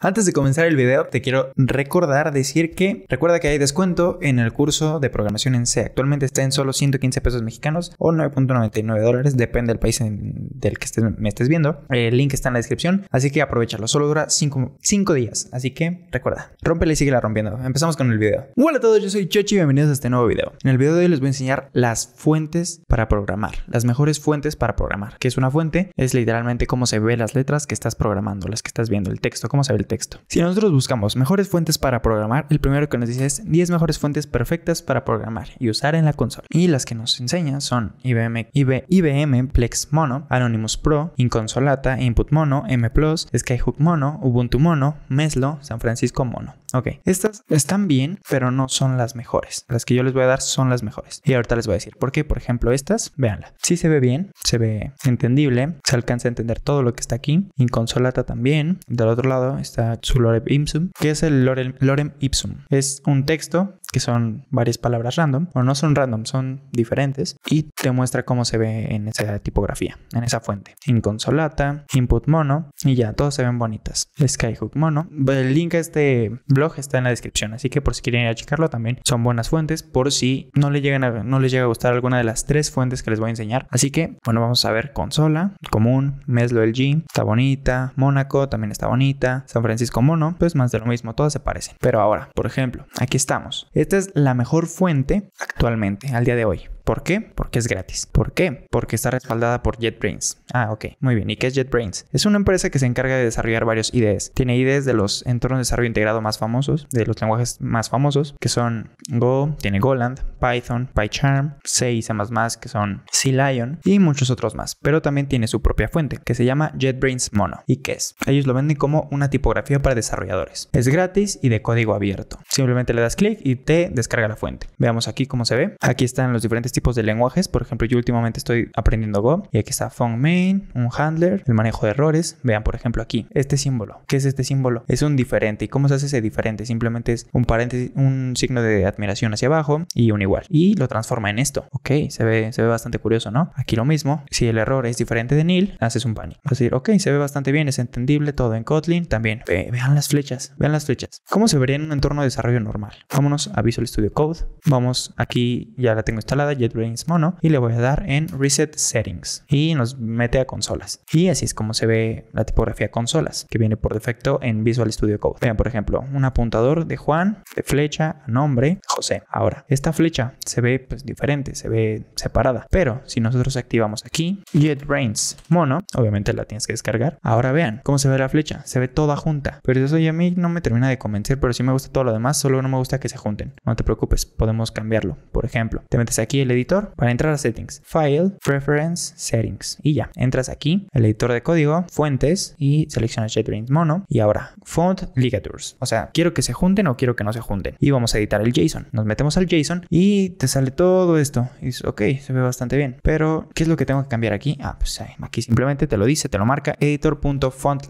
Antes de comenzar el video te quiero recordar decir que recuerda que hay descuento en el curso de programación en C. Actualmente está en solo 115 pesos mexicanos o 9.99 dólares, depende del país del que me estés viendo. El link está en la descripción, así que aprovechalo. Solo dura 5 días, así que recuerda, rómpela y sigue la rompiendo. Empezamos con el video. Hola a todos, yo soy Chochi y bienvenidos a este nuevo video. En el video de hoy les voy a enseñar las fuentes para programar, las mejores fuentes para programar. ¿Qué es una fuente? Es literalmente cómo se ve las letras que estás programando, las que estás viendo, el texto, cómo se ve el texto. Si nosotros buscamos mejores fuentes para programar, el primero que nos dice es 10 mejores fuentes perfectas para programar y usar en la consola. Y las que nos enseña son IBM, IBM Plex Mono, Anonymous Pro, Inconsolata, Input Mono, M Plus, Skyhook Mono, Ubuntu Mono, Meslo, San Francisco Mono. Ok, estas están bien, pero no son las mejores. Las que yo les voy a dar son las mejores. Y ahorita les voy a decir por qué. Por ejemplo, estas, véanla. si se ve bien, se ve entendible, se alcanza a entender todo lo que está aquí. Inconsolata también. Del otro lado está su lorem ipsum. ¿Qué es el lorem, lorem ipsum? Es un texto que son varias palabras random, o no son random, son diferentes, y te muestra cómo se ve en esa tipografía, en esa fuente. Inconsolata, input mono, y ya, todos se ven bonitas. Skyhook mono. El link a este blog está en la descripción, así que por si quieren ir a checarlo también, son buenas fuentes, por si no, le llegan no les llega a gustar alguna de las tres fuentes que les voy a enseñar. Así que, bueno, vamos a ver consola, común, Meslo LG, está bonita, Mónaco también está bonita, San Francisco Mono, pues más de lo mismo, todas se parecen. Pero ahora, por ejemplo, aquí estamos. Esta es la mejor fuente actualmente, al día de hoy. ¿Por qué? Porque es gratis. ¿Por qué? Porque está respaldada por JetBrains. Ah, ok. Muy bien. ¿Y qué es JetBrains? Es una empresa que se encarga de desarrollar varios IDEs. Tiene IDEs de los entornos de desarrollo integrado más famosos, de los lenguajes más famosos, que son Go, tiene Goland, Python, PyCharm, C y C++, que son C-Lion, y muchos otros más. Pero también tiene su propia fuente, que se llama JetBrains Mono. ¿Y qué es? Ellos lo venden como una tipografía para desarrolladores. Es gratis y de código abierto. Simplemente le das clic y te descarga la fuente. Veamos aquí cómo se ve. Aquí están los diferentes tipos de lenguajes. Por ejemplo, yo últimamente estoy aprendiendo Go y aquí está Font main, un handler, el manejo de errores. Vean, por ejemplo, aquí este símbolo. ¿Qué es este símbolo? Es un diferente. ¿Y cómo se hace ese diferente? Simplemente es un paréntesis, un signo de admiración hacia abajo y un igual. Y lo transforma en esto. Ok, se ve, se ve bastante curioso, ¿no? Aquí lo mismo. Si el error es diferente de nil, haces un panic. Así decir, ok, se ve bastante bien, es entendible todo en Kotlin. También vean las flechas, vean las flechas. ¿Cómo se vería en un entorno de desarrollo normal? Vámonos a Visual Studio Code. Vamos aquí, ya la tengo instalada, ya brains Mono y le voy a dar en Reset Settings y nos mete a consolas. Y así es como se ve la tipografía consolas que viene por defecto en Visual Studio Code. Vean, por ejemplo, un apuntador de Juan, de flecha, nombre, José. Ahora, esta flecha se ve pues diferente, se ve separada, pero si nosotros activamos aquí JetBrains Mono, obviamente la tienes que descargar. Ahora vean cómo se ve la flecha, se ve toda junta. Pero eso ya a mí no me termina de convencer, pero sí me gusta todo lo demás, solo no me gusta que se junten. No te preocupes, podemos cambiarlo. Por ejemplo, te metes aquí el el editor para entrar a settings. File, Preference, Settings. Y ya, entras aquí, el editor de código, fuentes y seleccionas JetBrains Mono. Y ahora, Font Ligatures. O sea, quiero que se junten o quiero que no se junten. Y vamos a editar el JSON. Nos metemos al JSON y te sale todo esto. Y ok, se ve bastante bien. Pero, ¿qué es lo que tengo que cambiar aquí? Ah, pues aquí simplemente te lo dice, te lo marca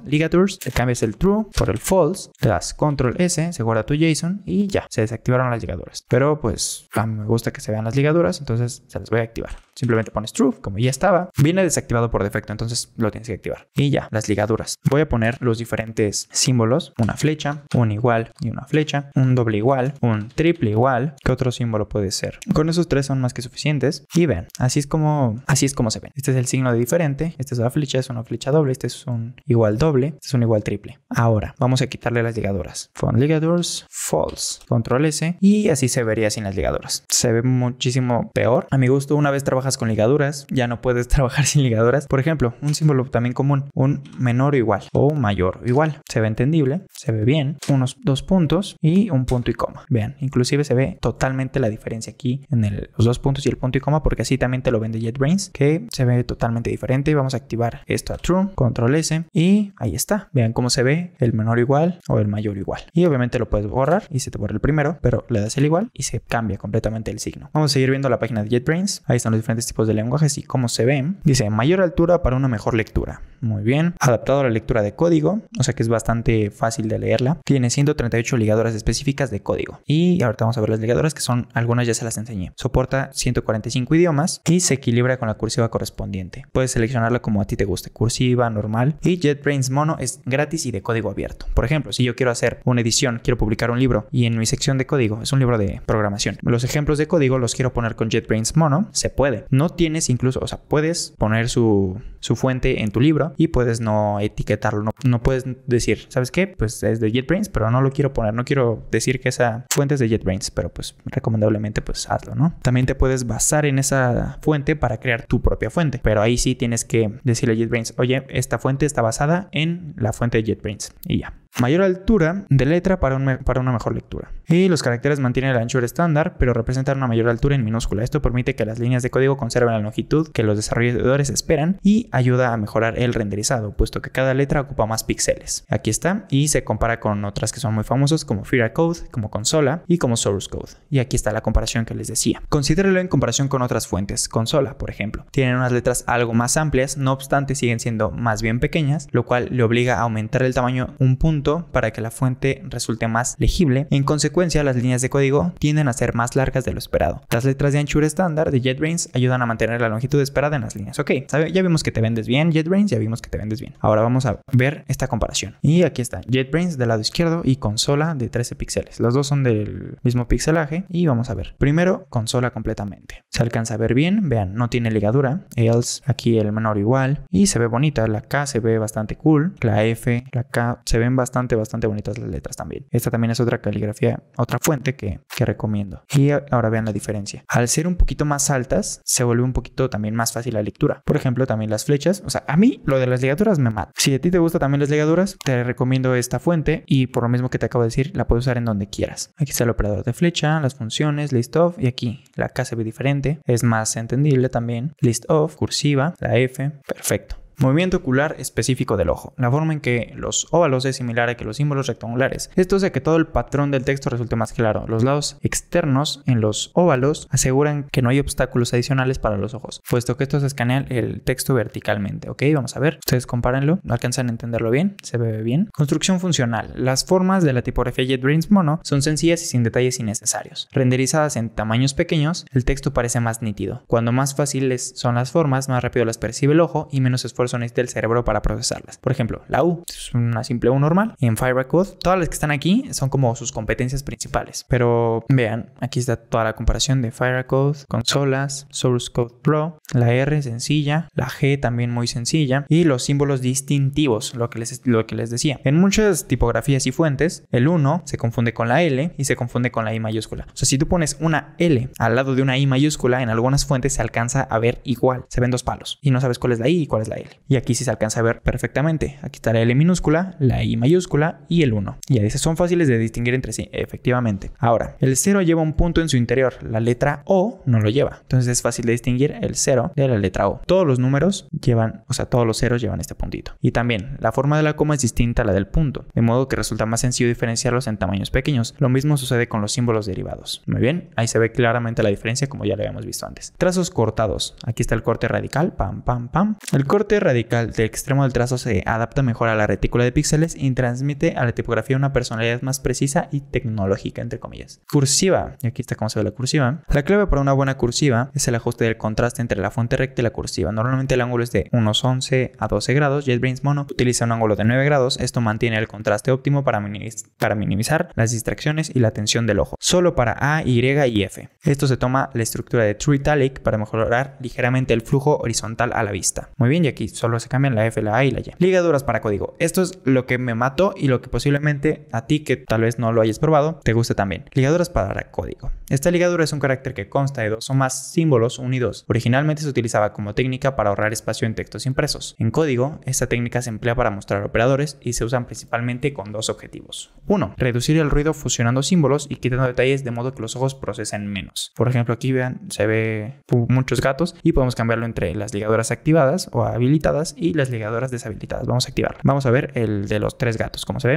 ligatures Te cambias el true por el false, te das control S, se guarda tu JSON y ya, se desactivaron las ligaduras. Pero pues a mí me gusta que se vean las ligaduras, entonces se las voy a activar. Simplemente pones true, como ya estaba. Viene desactivado por defecto, entonces lo tienes que activar. Y ya, las ligaduras. Voy a poner los diferentes símbolos, una flecha, un igual y una flecha, un doble igual, un triple igual, ¿qué otro símbolo puede ser? Con esos tres son más que suficientes y ven, así es como así es como se ven. Este es el signo de diferente, esta es la flecha, es una flecha doble, este es un igual doble, este es un igual triple. Ahora, vamos a quitarle las ligaduras. Font ligadures false, control S y así se vería sin las ligaduras. Se ve muchísimo a mi gusto, una vez trabajas con ligaduras, ya no puedes trabajar sin ligaduras. Por ejemplo, un símbolo también común, un menor o igual o mayor o igual. Se ve entendible, se ve bien, unos dos puntos y un punto y coma. Vean, inclusive se ve totalmente la diferencia aquí en los dos puntos y el punto y coma porque así también te lo vende JetBrains que se ve totalmente diferente. Vamos a activar esto a true, control S y ahí está. Vean cómo se ve el menor o igual o el mayor igual. Y obviamente lo puedes borrar y se te borra el primero, pero le das el igual y se cambia completamente el signo. Vamos a seguir viendo la página de JetBrains. Ahí están los diferentes tipos de lenguajes y cómo se ven. Dice mayor altura para una mejor lectura. Muy bien. Adaptado a la lectura de código, o sea que es bastante fácil de leerla. Tiene 138 ligadoras específicas de código. Y ahorita vamos a ver las ligadoras que son algunas ya se las enseñé. Soporta 145 idiomas y se equilibra con la cursiva correspondiente. Puedes seleccionarla como a ti te guste, cursiva, normal. Y JetBrains Mono es gratis y de código abierto. Por ejemplo, si yo quiero hacer una edición, quiero publicar un libro y en mi sección de código, es un libro de programación. Los ejemplos de código los quiero poner con JetBrains JetBrains Mono, se puede. No tienes incluso, o sea, puedes poner su, su fuente en tu libro y puedes no etiquetarlo. No, no, puedes decir, ¿sabes qué? Pues es de JetBrains, pero no lo quiero poner. No quiero decir que esa fuente es de JetBrains, pero pues recomendablemente pues hazlo, ¿no? También te puedes basar en esa fuente para crear tu propia fuente, pero ahí sí tienes que decirle a JetBrains, oye, esta fuente está basada en la fuente de JetBrains y ya. Mayor altura de letra para, una mejor lectura. Y los caracteres mantienen el anchura estándar, pero representan una mayor altura en minúscula. Esto permite que las líneas de código conserven la longitud que los desarrolladores esperan y ayuda a mejorar el renderizado, puesto que cada letra ocupa más píxeles. Aquí está, y se compara con otras que son muy famosas como Fira Code, como Consola y como Source Code. Y aquí está la comparación que les decía. Considéralo en comparación con otras fuentes, Consola, por ejemplo. Tienen unas letras algo más amplias, no obstante siguen siendo más bien pequeñas, lo cual le obliga a aumentar el tamaño un punto para que la fuente resulte más legible. En consecuencia, las líneas de código tienden a ser más largas de lo esperado. Las letras de anchura estándar de JetBrains ayudan a mantener la longitud esperada en las líneas. Ok, ya vimos que te vendes bien JetBrains, ya vimos que te vendes bien. Ahora vamos a ver esta comparación. Y aquí está JetBrains del lado izquierdo y consola de 13 píxeles. los dos son del mismo pixelaje y vamos a ver. Primero, consola completamente. Se alcanza a ver bien, vean, no tiene ligadura. Else, aquí el menor igual. Y se ve bonita, la K se ve bastante cool. La F, la K se ven bastante bastante, bonitas las letras también. Esta también es otra caligrafía, otra fuente que, recomiendo. Y ahora vean la diferencia. Al ser un poquito más altas, se vuelve un poquito también más fácil la lectura. Por ejemplo, también las flechas. O sea, a mí lo de las ligaduras me mata. Si a ti te gustan también las ligaduras, te recomiendo esta fuente y por lo mismo que te acabo de decir, la puedes usar en donde quieras. Aquí está el operador de flecha, las funciones, list of y aquí la K se ve diferente. Es más entendible también. List of, cursiva, la F, perfecto. Movimiento ocular específico del ojo. La forma en que los óvalos es similar a que los símbolos rectangulares. Esto hace que todo el patrón del texto resulte más claro. Los lados externos en los óvalos aseguran que no hay obstáculos adicionales para los ojos, puesto que estos escanean el texto verticalmente. Ok, vamos a ver. Ustedes compárenlo. ¿No alcanzan a entenderlo bien? ¿Se ve bien? Construcción funcional. Las formas de la tipografía JetBrains Mono son sencillas y sin detalles innecesarios. Renderizadas en tamaños pequeños, el texto parece más nítido. Cuando más fáciles son las formas, más rápido las percibe el ojo y menos esfuerzo zonas del cerebro para procesarlas. Por ejemplo, la U es una simple U normal. en Firecode, todas las que están aquí son como sus competencias principales. Pero vean, aquí está toda la comparación de Firecode, consolas, Source Code Pro, la R sencilla, la G también muy sencilla y los símbolos distintivos, lo que les, lo que les decía. En muchas tipografías y fuentes, el 1 se confunde con la L y se confunde con la I mayúscula. O sea, si tú pones una L al lado de una I mayúscula, en algunas fuentes se alcanza a ver igual, se ven dos palos y no sabes cuál es la I y cuál es la L. Y aquí sí se alcanza a ver perfectamente. Aquí está la L e minúscula, la I mayúscula y el 1. Y veces son fáciles de distinguir entre sí, efectivamente. Ahora, el 0 lleva un punto en su interior, la letra O no lo lleva. Entonces es fácil de distinguir el 0 de la letra O. Todos los números llevan, o sea, todos los ceros llevan este puntito. Y también, la forma de la coma es distinta a la del punto, de modo que resulta más sencillo diferenciarlos en tamaños pequeños. Lo mismo sucede con los símbolos derivados. Muy bien, ahí se ve claramente la diferencia como ya lo habíamos visto antes. Trazos cortados. Aquí está el corte radical, pam, pam, pam. El corte radical radical del extremo del trazo se adapta mejor a la retícula de píxeles y transmite a la tipografía una personalidad más precisa y tecnológica, entre comillas. Cursiva, y aquí está cómo se ve la cursiva. La clave para una buena cursiva es el ajuste del contraste entre la fuente recta y la cursiva. Normalmente el ángulo es de unos 11 a 12 grados. JetBrains Mono utiliza un ángulo de 9 grados. Esto mantiene el contraste óptimo para, para minimizar las distracciones y la tensión del ojo. Solo para A, Y y F. Esto se toma la estructura de True Italic para mejorar ligeramente el flujo horizontal a la vista. Muy bien, y aquí solo se cambian la F, la A y la Y. Ligaduras para código. Esto es lo que me mató y lo que posiblemente a ti que tal vez no lo hayas probado, te guste también. Ligaduras para código. Esta ligadura es un carácter que consta de dos o más símbolos unidos. Originalmente se utilizaba como técnica para ahorrar espacio en textos impresos. En código, esta técnica se emplea para mostrar operadores y se usan principalmente con dos objetivos. Uno, Reducir el ruido fusionando símbolos y quitando detalles de modo que los ojos procesen menos. Por ejemplo, aquí vean, se ve muchos gatos y podemos cambiarlo entre las ligaduras activadas o habilitadas y las ligadoras deshabilitadas. Vamos a activar. Vamos a ver el de los tres gatos, como se ve.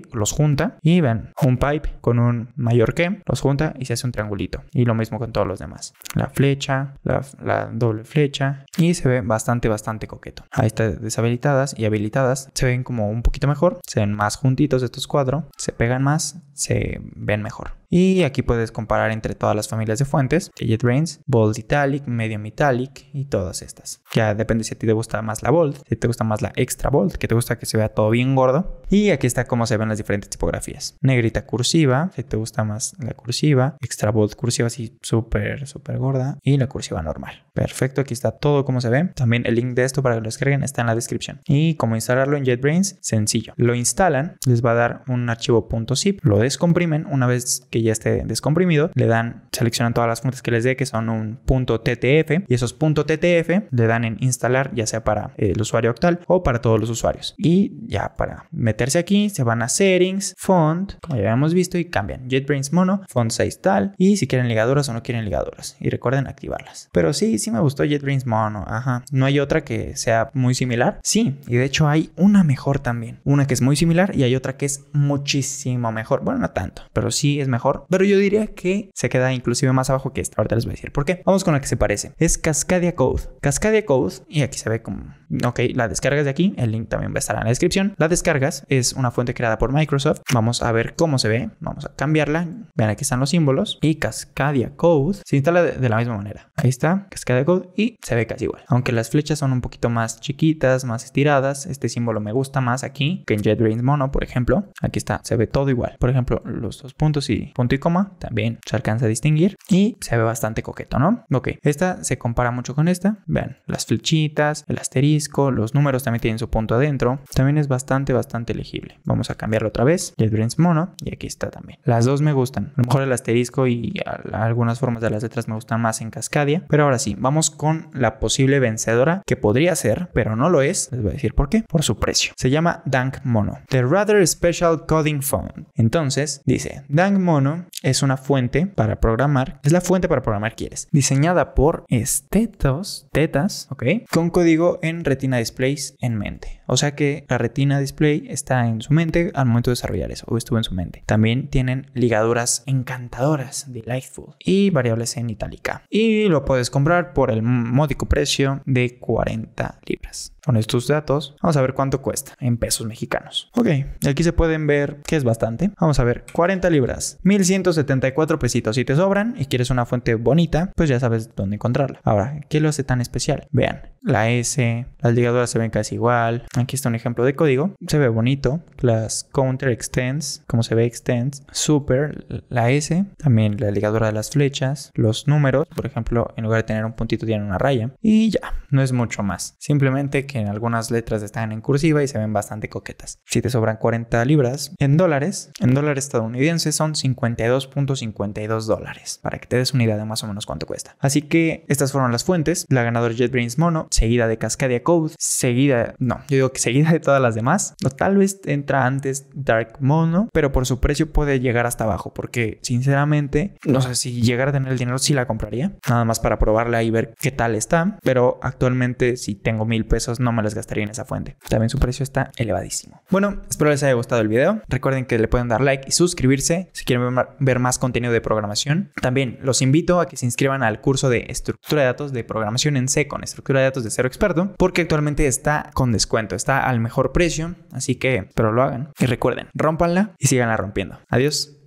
Ok, los junta y ven un pipe con un mayor que, los junta y se hace un triangulito. Y lo mismo con todos los demás. La flecha, la, la doble flecha y se ve bastante, bastante coqueto. Ahí está deshabilitadas y habilitadas. Se ven como un poquito mejor, se ven más juntitos estos cuatro, se pegan más, se ven mejor. Y aquí puedes comparar entre todas las familias de fuentes, JetBrains, Bold Italic, Medium Italic y todas estas. Ya depende si a ti te gusta más la Bold, si te gusta más la Extra Bold, que te gusta que se vea todo bien gordo. Y aquí está cómo se ven las diferentes tipografías. Negrita cursiva, si te gusta más la cursiva, Extra Bold cursiva así súper, súper gorda y la cursiva normal. Perfecto, aquí está todo como se ve. También el link de esto para que lo descarguen está en la descripción. Y cómo instalarlo en JetBrains, sencillo. Lo instalan, les va a dar un archivo .zip, lo descomprimen una vez que ya esté descomprimido, le dan, seleccionan todas las fuentes que les dé, que son un punto .ttf, y esos punto .ttf le dan en instalar, ya sea para eh, el usuario Octal o para todos los usuarios. Y ya para meterse aquí, se van a settings, font, como ya habíamos visto, y cambian JetBrains Mono, font 6 tal, y si quieren ligaduras o no quieren ligaduras, y recuerden activarlas. Pero sí, sí me gustó JetBrains Mono, ajá. No hay otra que sea muy similar. Sí, y de hecho hay una mejor también, una que es muy similar y hay otra que es muchísimo mejor. Bueno, no tanto, pero sí es mejor pero yo diría que se queda inclusive más abajo que esta. Ahorita les voy a decir por qué. Vamos con la que se parece. Es Cascadia Code. Cascadia Code, y aquí se ve como ok, la descargas de aquí, el link también va a estar en la descripción. La descargas es una fuente creada por Microsoft. Vamos a ver cómo se ve, vamos a cambiarla. Vean, aquí están los símbolos y Cascadia Code se instala de, la misma manera. Ahí está, Cascadia Code y se ve casi igual. Aunque las flechas son un poquito más chiquitas, más estiradas, este símbolo me gusta más aquí que en JetBrains Mono, por ejemplo. Aquí está, se ve todo igual. Por ejemplo, los dos puntos y punto y coma también se alcanza a distinguir y se ve bastante coqueto, ¿no? Ok, esta se compara mucho con esta. Vean, las flechitas, el asterisco los números también tienen su punto adentro. También es bastante, bastante legible. Vamos a cambiarlo otra vez. JetBrains Mono y aquí está también. Las dos me gustan. A lo mejor el asterisco y algunas formas de las letras me gustan más en Cascadia. Pero ahora sí, vamos con la posible vencedora que podría ser, pero no lo es. Les voy a decir por qué. Por su precio. Se llama Dank Mono. The Rather Special Coding Font. Entonces, dice, Dank Mono es una fuente para programar. Es la fuente para programar quieres. Diseñada por estetos, tetas, ¿ok? Con código en Retina Displays en mente. O sea que la retina display está en su mente al momento de desarrollar eso, o estuvo en su mente. También tienen ligaduras encantadoras, delightful, y variables en itálica. Y lo puedes comprar por el módico precio de 40 libras. Con estos datos, vamos a ver cuánto cuesta en pesos mexicanos. Ok, aquí se pueden ver que es bastante. Vamos a ver, 40 libras, 1174 pesitos. Si te sobran y quieres una fuente bonita, pues ya sabes dónde encontrarla. Ahora, ¿qué lo hace tan especial? Vean, la S, las ligaduras se ven casi igual, Aquí está un ejemplo de código. Se ve bonito. Las counter extends, como se ve extends, super, la S, también la ligadura de las flechas, los números, por ejemplo, en lugar de tener un puntito tienen una raya. Y ya, no es mucho más. Simplemente que en algunas letras están en cursiva y se ven bastante coquetas. Si te sobran 40 libras en dólares, en dólares estadounidenses son 52.52 dólares, para que te des una idea de más o menos cuánto cuesta. Así que estas fueron las fuentes, la ganadora JetBrains Mono, seguida de Cascadia Code, seguida, no, yo que seguida de todas las demás. no tal vez entra antes Dark Mono, pero por su precio puede llegar hasta abajo, porque sinceramente, no sé si llegar a tener el dinero, si la compraría, nada más para probarla y ver qué tal está, pero actualmente si tengo mil pesos no me las gastaría en esa fuente. También su precio está elevadísimo. Bueno, espero les haya gustado el video. Recuerden que le pueden dar like y suscribirse si quieren ver más contenido de programación. También los invito a que se inscriban al curso de estructura de datos de programación en C con estructura de datos de cero experto, porque actualmente está con descuento. Está al mejor precio, así que, pero lo hagan. Y recuerden, rompanla y síganla rompiendo. Adiós.